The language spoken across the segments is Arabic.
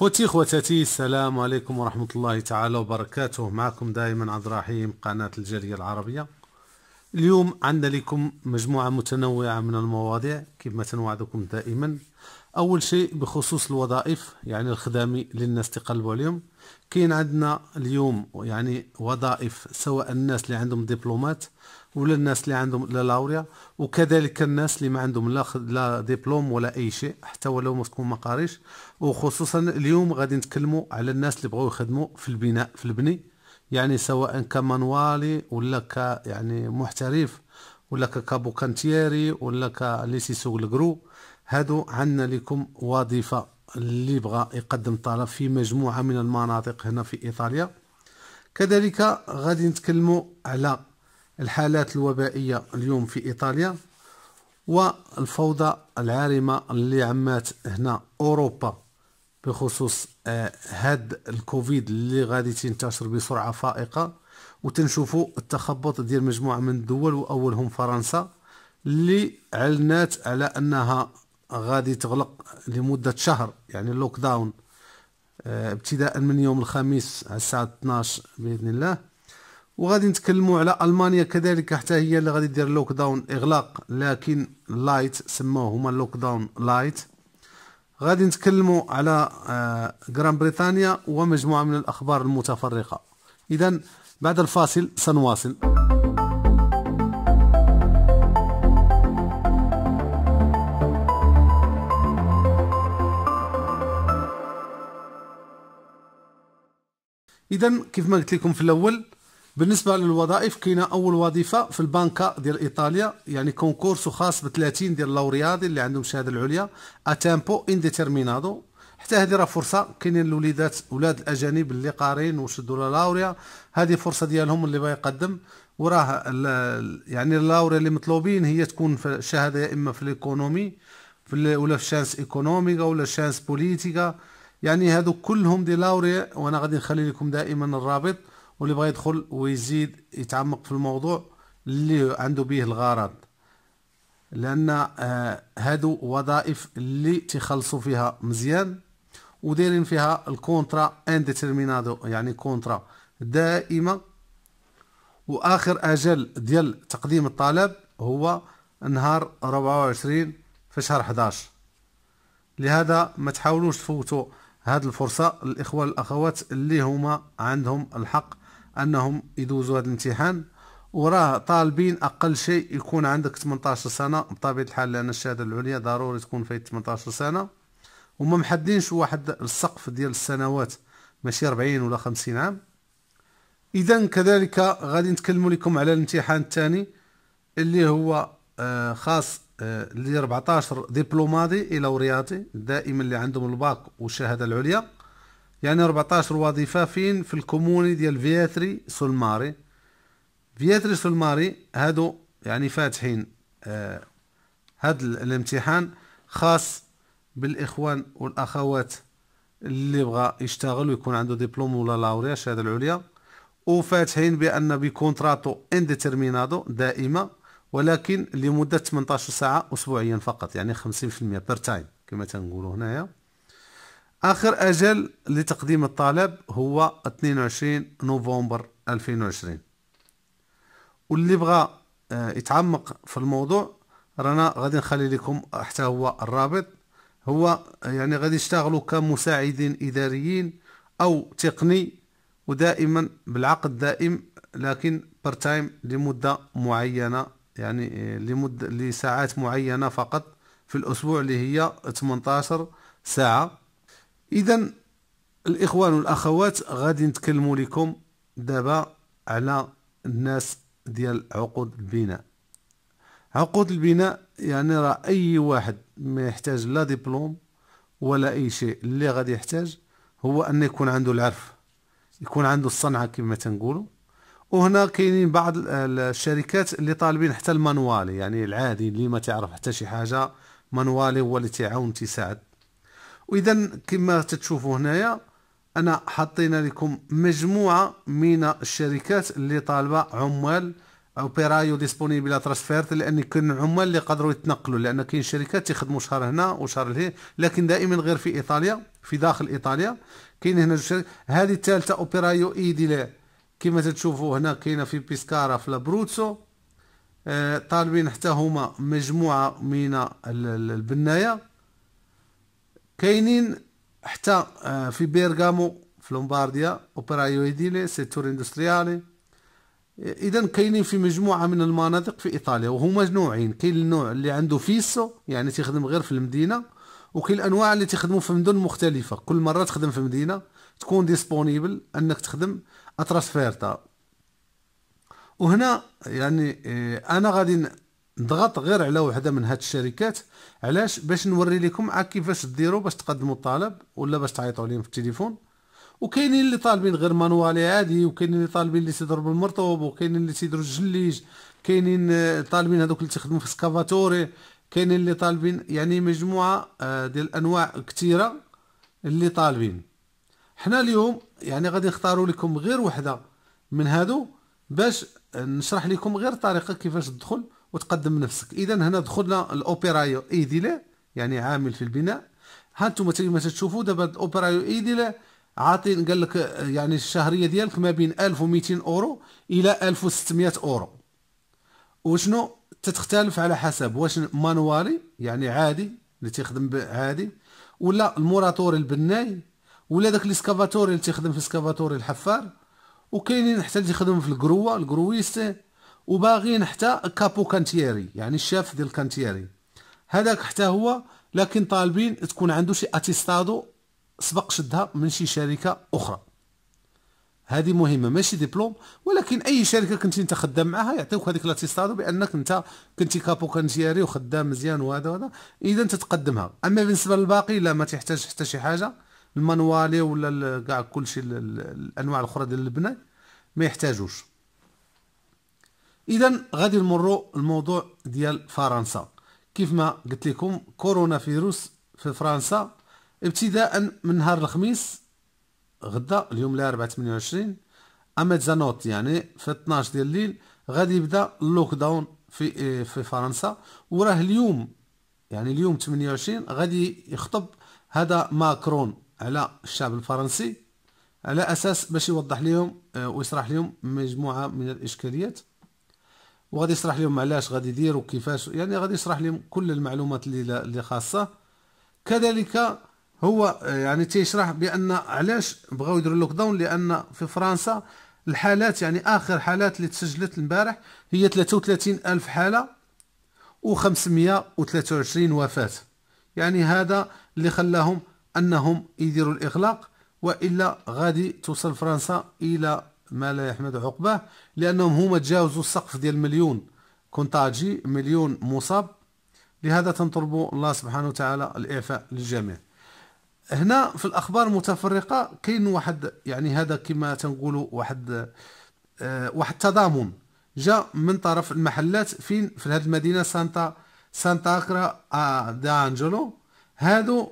خوتي خواتاتي السلام عليكم ورحمة الله تعالى وبركاته معكم دائما عبد الرحيم قناة الجالية العربية اليوم عندنا لكم مجموعة متنوعة من المواضيع كما تنوعدكم دائما أول شيء بخصوص الوظائف يعني الخدامي اللي الناس تقلبوا عليهم كاين عندنا اليوم يعني وظائف سواء الناس اللي عندهم دبلومات ولا الناس اللي عندهم لا لاوريا وكذلك الناس اللي ما عندهم لا لا ديبلوم ولا اي شيء حتى ولو ما تكون مقاريش وخصوصا اليوم غادي نتكلموا على الناس اللي بغاو يخدموا في البناء في البني يعني سواء كمانوالي ولا ك يعني محترف ولا كابوكانتيري ولا كلي سيسوق الكرو هادو عندنا لكم وظيفه اللي بغى يقدم طلب في مجموعه من المناطق هنا في ايطاليا كذلك غادي نتكلموا على الحالات الوبائية اليوم في إيطاليا والفوضى العارمة اللي عمات هنا أوروبا بخصوص آه، هاد الكوفيد اللي غادي تنتشر بسرعة فائقة وتنشوفوا التخبط ديال مجموعة من الدول وأولهم فرنسا اللي اعلنات على أنها غادي تغلق لمدة شهر يعني اللوك آه، داون ابتداء من يوم الخميس على الساعة 12 بإذن الله وغادي نتكلموا على المانيا كذلك حتى هي اللي غادي دير لوك داون اغلاق لكن لايت سموه هما لوك داون لايت غادي نتكلموا على آه غران بريطانيا ومجموعه من الاخبار المتفرقه اذا بعد الفاصل سنواصل اذا كيف ما قلت لكم في الاول بالنسبه للوظائف كاينه اول وظيفه في البنكه ديال ايطاليا يعني كونكورس خاص ب 30 ديال اللورياضي اللي عندهم الشهاده العليا اتامبو انديتيرمينادو حتى هذه راه فرصه كاينين الوليدات ولاد الاجانب اللي قارين وشدوا لا لاوريا هذه فرصه ديالهم اللي بغى يقدم وراه يعني اللاوريا اللي مطلوبين هي تكون في الشهاده يا اما في الايكونومي في ولا في شانس ايكونوميكا ولا شانس بوليتيكا يعني هادو كلهم دي لاوريا وانا غادي نخلي لكم دائما الرابط واللي بغى يدخل ويزيد يتعمق في الموضوع اللي عنده به الغرض لان آه، هادو وظائف اللي تخلصوا فيها مزيان ودايرين فيها الكونترا انديتيرمينادو يعني كونترا دائمه واخر اجل ديال تقديم الطلب هو نهار 24 في شهر 11 لهذا ما تحاولوش تفوتوا هذه الفرصه الاخوه الاخوات اللي هما عندهم الحق انهم يدوزوا هذا الامتحان وراه طالبين اقل شيء يكون عندك 18 سنه بطبيعه الحال لان الشهاده العليا ضروري تكون فايت 18 سنه وما محددينش واحد السقف ديال السنوات ماشي 40 ولا 50 عام اذا كذلك غادي نتكلموا لكم على الامتحان الثاني اللي هو آه، خاص اللي آه، 14 دبلومادي الى رياضي دائما اللي عندهم الباك والشهاده العليا يعني 14 وظيفة فين في الكوموني ديال فياتري سولماري فياتري سولماري هادو يعني فاتحين آه هاد الامتحان خاص بالاخوان والاخوات اللي بغى يشتغل ويكون عنده دبلوم ولا لاوريا الشهاده العليا وفاتحين بان بكونتراتو انديترمينادو دائمه ولكن لمده 18 ساعه اسبوعيا فقط يعني 50% بير تايم كما تنقولوا هنايا آخر أجل لتقديم الطلب هو 22 نوفمبر 2020 واللي بغى آه، يتعمق في الموضوع رانا غادي نخلي لكم حتى هو الرابط هو آه، يعني غادي يشتغلوا كمساعدين إداريين أو تقني ودائما بالعقد دائم لكن بار تايم لمدة معينة يعني آه، لمدة لساعات معينة فقط في الأسبوع اللي هي 18 ساعة اذا الاخوان والاخوات غادي نتكلموا لكم دابا على الناس ديال عقود البناء عقود البناء يعني راه اي واحد ما يحتاج لا دبلوم ولا اي شيء اللي غادي يحتاج هو ان يكون عنده العرف يكون عنده الصنعه كما تنقولوا وهنا كاينين بعض الشركات اللي طالبين حتى المانوالي يعني العادي اللي ما تعرف حتى شي حاجه مانوالي هو اللي تعاون تساعد واذا كما تتشوفوا هنايا انا حطينا لكم مجموعه من الشركات اللي طالبه عمال او بيرايو ديسبونيبل ترانسفيرت لان كاين عمال اللي قدروا يتنقلوا لان كاين شركات تخدموا شهر هنا وشهر لهي لكن دائما غير في ايطاليا في داخل ايطاليا كاين هنا هذه الثالثه اوبيرايو اي دي كما تتشوفوا هنا كاينه في بيسكارا في لابروتسو آه، طالبين حتى هما مجموعه من البنايه كاينين حتى آه، في بيرغامو في لومبارديا اوبرايو ايديلي سيتور اندستريالي اذا كاينين في مجموعه من المناطق في ايطاليا وهما نوعين كاين النوع اللي عنده فيسو يعني تخدم غير في المدينه وكاين الانواع اللي تخدموا في مدن مختلفه كل مره تخدم في مدينه تكون ديسبونيبل انك تخدم اترسفيرتا وهنا يعني آه، انا غادي نضغط غير على وحده من هاد الشركات علاش باش نوري لكم عا كيفاش ديروا باش تقدموا الطلب ولا باش تعيطوا عليهم في التليفون وكاينين اللي طالبين غير مانوالي عادي وكاينين اللي طالبين اللي تيضرب المرطوب وكاينين اللي تيديروا الجليج كاينين آه، طالبين هذوك اللي تخدموا في سكافاتوري كاينين اللي طالبين يعني مجموعه آه، ديال الانواع كثيره اللي طالبين حنا اليوم يعني غادي نختاروا لكم غير وحده من هادو باش آه، نشرح لكم غير طريقه كيفاش تدخل وتقدم نفسك اذا هنا دخلنا الاوبيرايو ايديلا يعني عامل في البناء ها انتم ما تشوفوا دابا الاوبيرايو ايديلا عاطين قال لك يعني الشهريه ديالك ما بين 1200 اورو الى 1600 اورو وشنو تتختلف على حسب واش مانوالي يعني عادي اللي تيخدم عادي ولا الموراتوري البناي ولا داك الاسكافاتوري اللي تيخدم في اسكافاتوري الحفار وكاينين حتى اللي تيخدم في القروه القرويست وباغين حتى كابو كانتيري يعني الشاف ديال كانتييري هذاك حتى هو لكن طالبين تكون عنده شي اتيستادو سبق شدها من شي شركه اخرى هذه مهمه ماشي ديبلوم ولكن اي شركه كنتي انت خدام معاها يعطيوك هذيك لاتيستادو بانك انت كنتي كابو كانتيري وخدام مزيان وهذا وهذا اذا انت تقدمها اما بالنسبه للباقي لا ما تحتاج حتى شي حاجه المانوالي ولا كاع كلشي الانواع الاخرى ديال البناء ما يحتاجوش اذا غادي نمروا الموضوع ديال فرنسا كيف ما قلت لكم كورونا فيروس في فرنسا ابتداء من نهار الخميس غدا اليوم الاربعاء 28 امازانوت يعني في 12 ديال الليل غادي يبدا اللوك داون في إيه، في فرنسا وراه اليوم يعني اليوم 28 غادي يخطب هذا ماكرون على الشعب الفرنسي على اساس باش يوضح لهم آه، ويشرح لهم مجموعه من الاشكاليات وغادي يشرح لهم علاش غادي يدير وكيفاش يعني غادي يشرح لهم كل المعلومات اللي اللي خاصه كذلك هو يعني تيشرح بان علاش بغاو يديروا لوك داون لان في فرنسا الحالات يعني اخر حالات اللي تسجلت البارح هي 33 الف حاله و523 وفاه يعني هذا اللي خلاهم انهم يديروا الاغلاق والا غادي توصل فرنسا الى ما لا يحمد عقباه لأنهم هما تجاوزوا السقف ديال مليون كونتاجي مليون مصاب لهذا تنطلب الله سبحانه وتعالى الإعفاء للجميع هنا في الأخبار المتفرقه كاين واحد يعني هذا كما تنقولوا واحد آه واحد تضامن جاء من طرف المحلات فين في هذه المدينة سانتا سانتاكرا اكرا آه، دانجلو هادو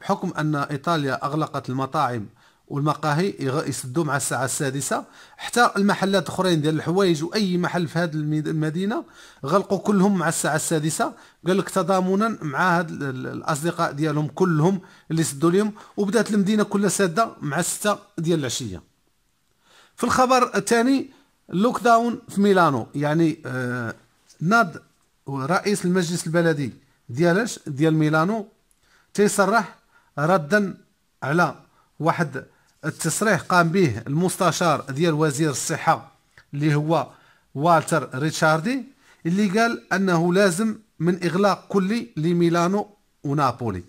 بحكم أن إيطاليا أغلقت المطاعم والمقاهي يسدوا مع الساعه السادسه حتى المحلات الاخرين ديال الحوايج واي محل في هذه المدينه غلقوا كلهم مع الساعه السادسه قال لك تضامنا مع هاد الاصدقاء ديالهم كلهم اللي سدوا لهم وبدات المدينه كلها ساده مع الستة ديال العشيه في الخبر الثاني لوك داون في ميلانو يعني آه ناض رئيس المجلس البلدي ديالاش ديال ميلانو تيصرح ردا على واحد التصريح قام به المستشار ديال وزير الصحة اللي هو والتر ريتشاردي اللي قال أنه لازم من إغلاق كلي لميلانو ونابولي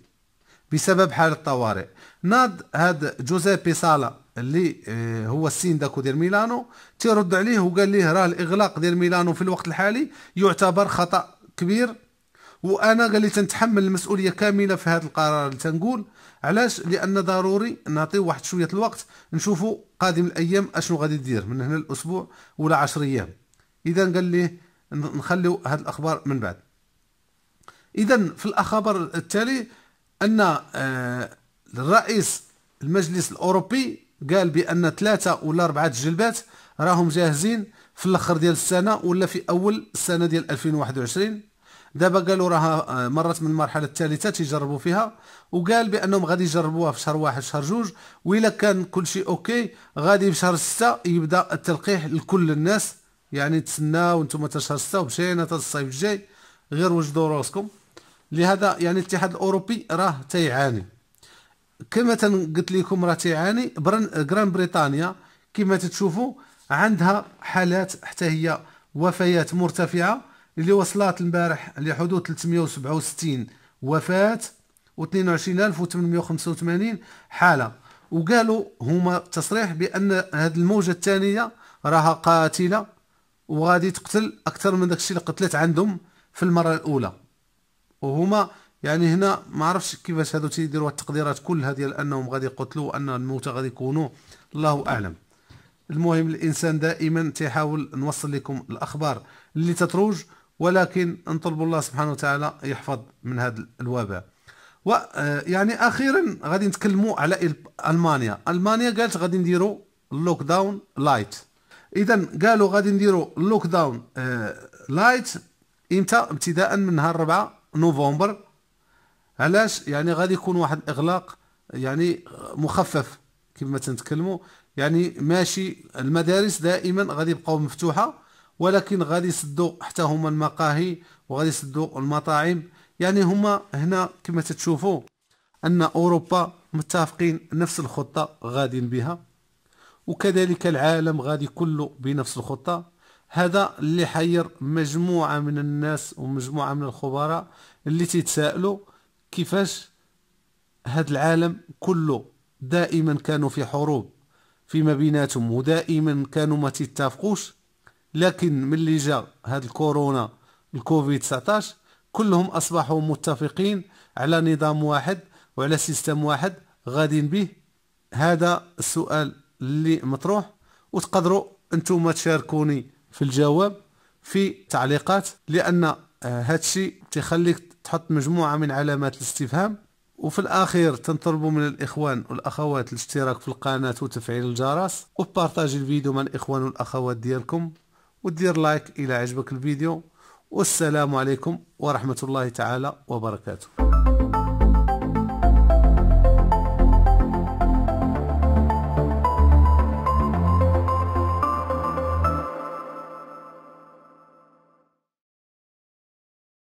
بسبب حالة الطوارئ ناض هاد جوزيبي سالا اللي آه، هو السينداكو ديال ميلانو تيرد عليه وقال ليه راه الإغلاق ديال ميلانو في الوقت الحالي يعتبر خطأ كبير وانا قال لي تنتحمل المسؤوليه كامله في هذا القرار اللي تنقول علاش لان ضروري نعطيه واحد شويه الوقت نشوفوا قادم الايام اشنو غادي دير من هنا الاسبوع ولا 10 ايام اذا قال لي نخليو هذه الاخبار من بعد اذا في الخبر التالي ان آه، الرئيس المجلس الاوروبي قال بان ثلاثه ولا اربعه جلبات راهم جاهزين في الاخر ديال السنه ولا في اول السنه ديال 2021 دابا قالوا راها آه، مرت من المرحله الثالثه تيجربوا فيها وقال بانهم غادي يجربوها في شهر واحد شهر جوج والا كان كل شيء اوكي غادي في شهر ستة يبدا التلقيح لكل الناس يعني تسناو نتوما حتى شهر ستة ومشينا حتى الصيف الجاي غير وجدوا راسكم لهذا يعني الاتحاد الاوروبي راه تيعاني كما قلت لكم راه تيعاني جران بريطانيا كما تشوفوا عندها حالات حتى هي وفيات مرتفعه اللي وصلت البارح لحدود 367 وفاة و 22885 حالة وقالوا هما تصريح بأن هذه الموجة الثانية راها قاتلة وغادي تقتل أكثر من داكشي اللي قتلت عندهم في المرة الأولى وهما يعني هنا ما عرفش كيفاش هادو تيديروا التقديرات كلها ديال انهم غادي يقتلوا ان الموتى غادي يكونوا الله اعلم المهم الانسان دائما تيحاول نوصل لكم الاخبار اللي تتروج ولكن نطلب الله سبحانه وتعالى يحفظ من هذا الوباء ويعني آه، اخيرا غادي نتكلموا على المانيا المانيا قالت غادي نديروا اللوك داون لايت اذا قالوا غادي نديروا اللوك داون لايت امتى ابتداء من نهار 4 نوفمبر علاش يعني غادي يكون واحد الاغلاق يعني مخفف كما تنتكلموا يعني ماشي المدارس دائما غادي يبقاو مفتوحه ولكن غادي يسدوا حتى هما المقاهي وغادي يسدوا المطاعم يعني هما هنا كما تتشوفوا ان اوروبا متفقين نفس الخطه غادين بها وكذلك العالم غادي كله بنفس الخطه هذا اللي حير مجموعه من الناس ومجموعه من الخبراء اللي تيتسائلوا كيفاش هذا العالم كله دائما كانوا في حروب فيما بيناتهم ودائما كانوا ما تتفقوش لكن ملي جا هاد الكورونا الكوفيد 19 كلهم اصبحوا متفقين على نظام واحد وعلى سيستم واحد غادين به هذا السؤال اللي مطروح وتقدروا انتم تشاركوني في الجواب في تعليقات لان آه، هادشي تخليك تحط مجموعه من علامات الاستفهام وفي الاخير تنطلب من الاخوان والاخوات الاشتراك في القناه وتفعيل الجرس وبارطاجي الفيديو مع الاخوان والاخوات ديالكم ودير لايك إلى عجبك الفيديو والسلام عليكم ورحمة الله تعالى وبركاته